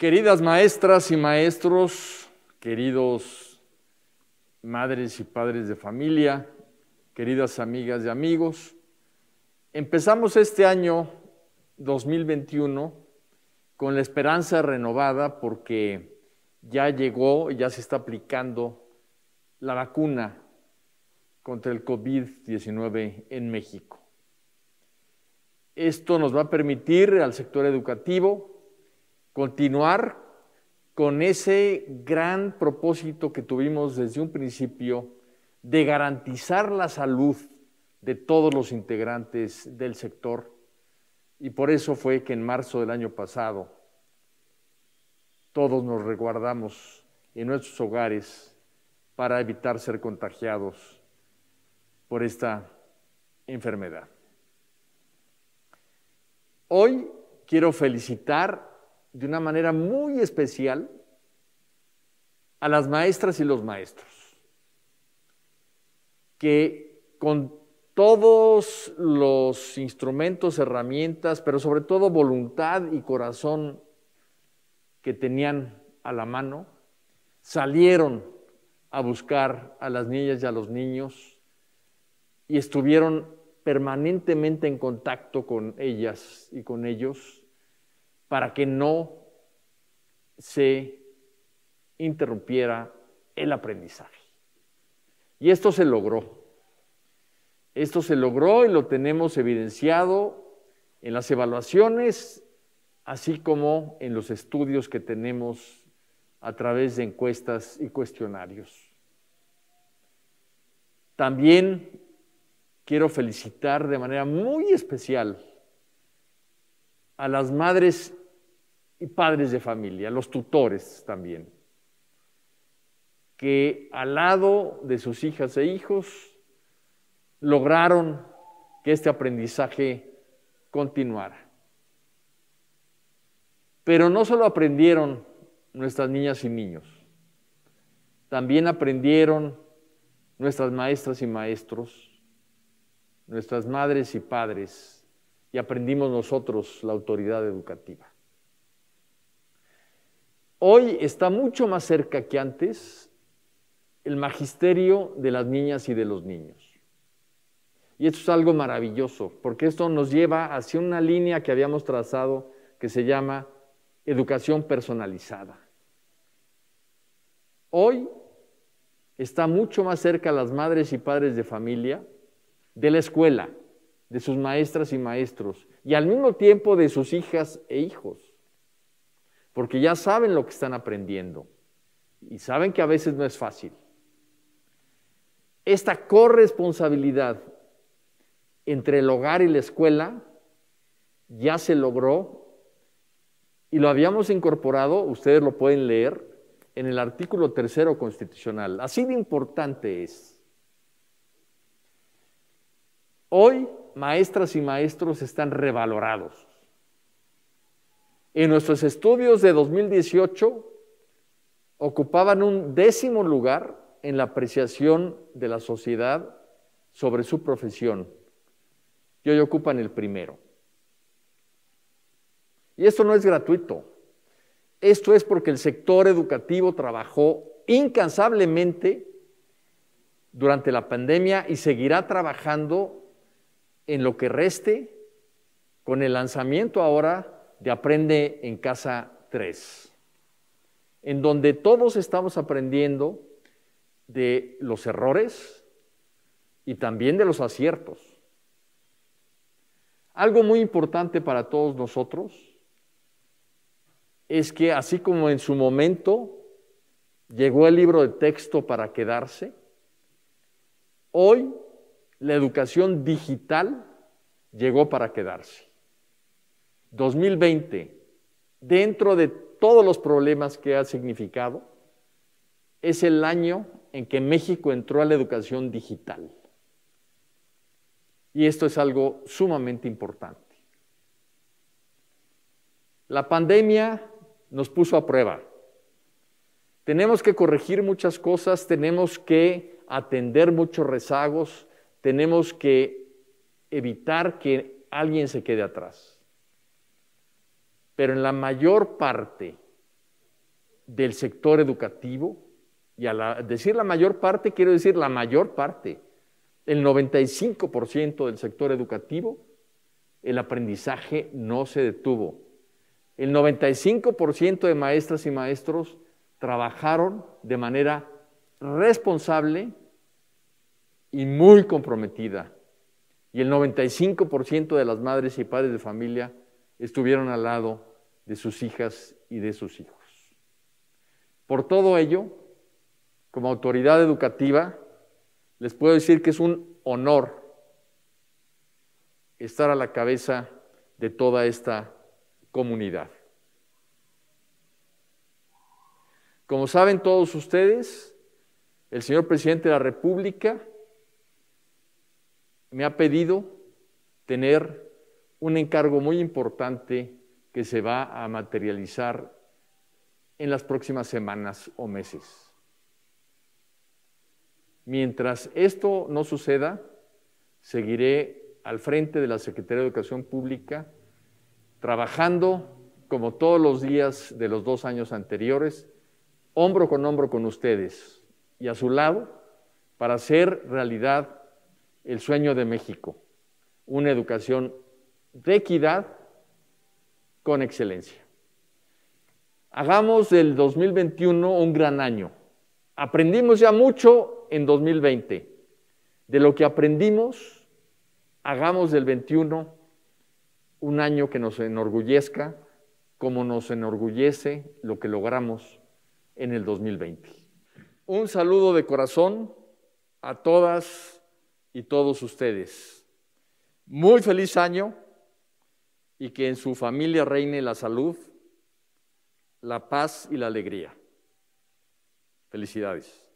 Queridas maestras y maestros, queridos madres y padres de familia, queridas amigas y amigos, empezamos este año 2021 con la esperanza renovada porque ya llegó, y ya se está aplicando la vacuna contra el COVID-19 en México. Esto nos va a permitir al sector educativo continuar con ese gran propósito que tuvimos desde un principio de garantizar la salud de todos los integrantes del sector. Y por eso fue que en marzo del año pasado todos nos resguardamos en nuestros hogares para evitar ser contagiados por esta enfermedad. Hoy quiero felicitar de una manera muy especial a las maestras y los maestros, que con todos los instrumentos, herramientas, pero sobre todo voluntad y corazón que tenían a la mano, salieron a buscar a las niñas y a los niños y estuvieron permanentemente en contacto con ellas y con ellos para que no se interrumpiera el aprendizaje. Y esto se logró. Esto se logró y lo tenemos evidenciado en las evaluaciones, así como en los estudios que tenemos a través de encuestas y cuestionarios. También quiero felicitar de manera muy especial a las madres y padres de familia, los tutores también, que al lado de sus hijas e hijos lograron que este aprendizaje continuara. Pero no solo aprendieron nuestras niñas y niños, también aprendieron nuestras maestras y maestros, nuestras madres y padres, y aprendimos nosotros la autoridad educativa. Hoy está mucho más cerca que antes el magisterio de las niñas y de los niños. Y esto es algo maravilloso, porque esto nos lleva hacia una línea que habíamos trazado que se llama educación personalizada. Hoy está mucho más cerca las madres y padres de familia de la escuela, de sus maestras y maestros, y al mismo tiempo de sus hijas e hijos porque ya saben lo que están aprendiendo y saben que a veces no es fácil. Esta corresponsabilidad entre el hogar y la escuela ya se logró y lo habíamos incorporado, ustedes lo pueden leer, en el artículo tercero constitucional. Así de importante es. Hoy maestras y maestros están revalorados. En nuestros estudios de 2018 ocupaban un décimo lugar en la apreciación de la sociedad sobre su profesión. Y hoy ocupan el primero. Y esto no es gratuito. Esto es porque el sector educativo trabajó incansablemente durante la pandemia y seguirá trabajando en lo que reste con el lanzamiento ahora de Aprende en Casa 3, en donde todos estamos aprendiendo de los errores y también de los aciertos. Algo muy importante para todos nosotros es que así como en su momento llegó el libro de texto para quedarse, hoy la educación digital llegó para quedarse. 2020, dentro de todos los problemas que ha significado, es el año en que México entró a la educación digital. Y esto es algo sumamente importante. La pandemia nos puso a prueba. Tenemos que corregir muchas cosas, tenemos que atender muchos rezagos, tenemos que evitar que alguien se quede atrás pero en la mayor parte del sector educativo, y al decir la mayor parte, quiero decir la mayor parte, el 95% del sector educativo, el aprendizaje no se detuvo. El 95% de maestras y maestros trabajaron de manera responsable y muy comprometida. Y el 95% de las madres y padres de familia estuvieron al lado de sus hijas y de sus hijos. Por todo ello, como autoridad educativa, les puedo decir que es un honor estar a la cabeza de toda esta comunidad. Como saben todos ustedes, el señor presidente de la República me ha pedido tener un encargo muy importante que se va a materializar en las próximas semanas o meses. Mientras esto no suceda, seguiré al frente de la Secretaría de Educación Pública trabajando como todos los días de los dos años anteriores, hombro con hombro con ustedes y a su lado para hacer realidad el sueño de México, una educación de equidad con excelencia. Hagamos del 2021 un gran año. Aprendimos ya mucho en 2020. De lo que aprendimos, hagamos del 21 un año que nos enorgullezca como nos enorgullece lo que logramos en el 2020. Un saludo de corazón a todas y todos ustedes. Muy feliz año y que en su familia reine la salud, la paz y la alegría. Felicidades.